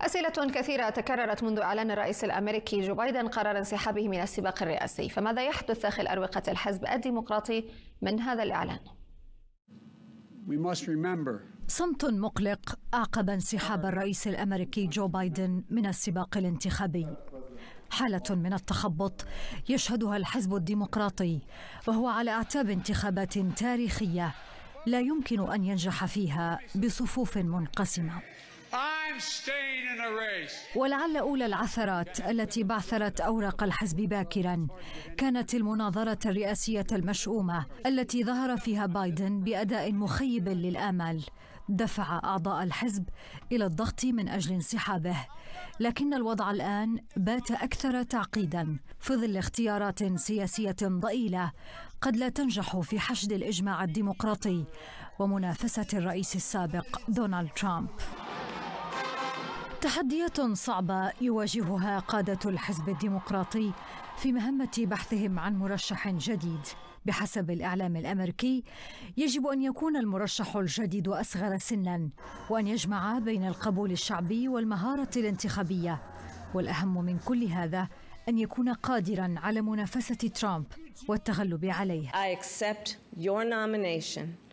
أسئلة كثيرة تكررت منذ أعلان الرئيس الأمريكي جو بايدن قرار انسحابه من السباق الرئاسي فماذا يحدث داخل أروقة الحزب الديمقراطي من هذا الإعلان؟ صمت مقلق أعقب انسحاب الرئيس الأمريكي جو بايدن من السباق الانتخابي حالة من التخبط يشهدها الحزب الديمقراطي وهو على أعتاب انتخابات تاريخية لا يمكن أن ينجح فيها بصفوف منقسمة ولعل أولى العثرات التي بعثرت أوراق الحزب باكرا كانت المناظرة الرئاسية المشؤومة التي ظهر فيها بايدن بأداء مخيب للآمال دفع أعضاء الحزب إلى الضغط من أجل انسحابه لكن الوضع الآن بات أكثر تعقيدا في ظل اختيارات سياسية ضئيلة قد لا تنجح في حشد الإجماع الديمقراطي ومنافسة الرئيس السابق دونالد ترامب تحديات صعبة يواجهها قادة الحزب الديمقراطي في مهمة بحثهم عن مرشح جديد بحسب الإعلام الأمريكي يجب أن يكون المرشح الجديد أصغر سنا وأن يجمع بين القبول الشعبي والمهارة الانتخابية والأهم من كل هذا أن يكون قادرا على منافسة ترامب والتغلب عليه I accept your nomination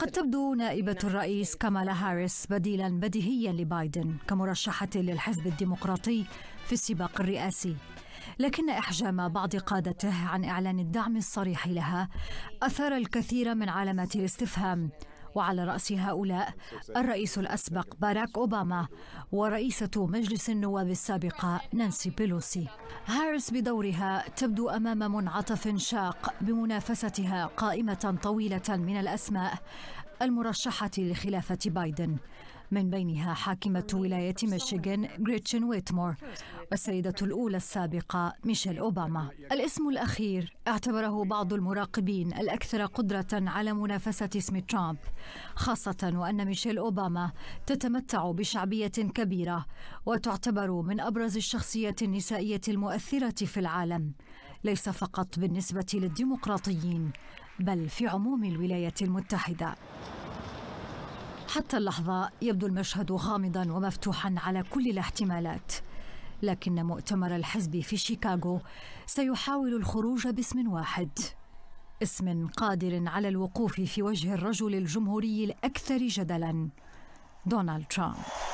قد تبدو نائبة الرئيس كامالا هاريس بديلا بديهيا لبايدن كمرشحة للحزب الديمقراطي في السباق الرئاسي لكن إحجام بعض قادته عن إعلان الدعم الصريح لها أثار الكثير من علامات الاستفهام وعلى رأس هؤلاء الرئيس الأسبق باراك أوباما ورئيسة مجلس النواب السابقة نانسي بيلوسي هاريس بدورها تبدو أمام منعطف شاق بمنافستها قائمة طويلة من الأسماء المرشحة لخلافة بايدن من بينها حاكمة ولاية ميشيغان غريتشن ويتمور السيدة الأولى السابقة ميشيل أوباما الاسم الأخير اعتبره بعض المراقبين الأكثر قدرة على منافسة اسم ترامب خاصة وأن ميشيل أوباما تتمتع بشعبية كبيرة وتعتبر من أبرز الشخصيات النسائية المؤثرة في العالم ليس فقط بالنسبة للديمقراطيين بل في عموم الولايات المتحدة حتى اللحظة يبدو المشهد غامضا ومفتوحا على كل الاحتمالات لكن مؤتمر الحزب في شيكاغو سيحاول الخروج باسم واحد اسم قادر على الوقوف في وجه الرجل الجمهوري الاكثر جدلا دونالد ترامب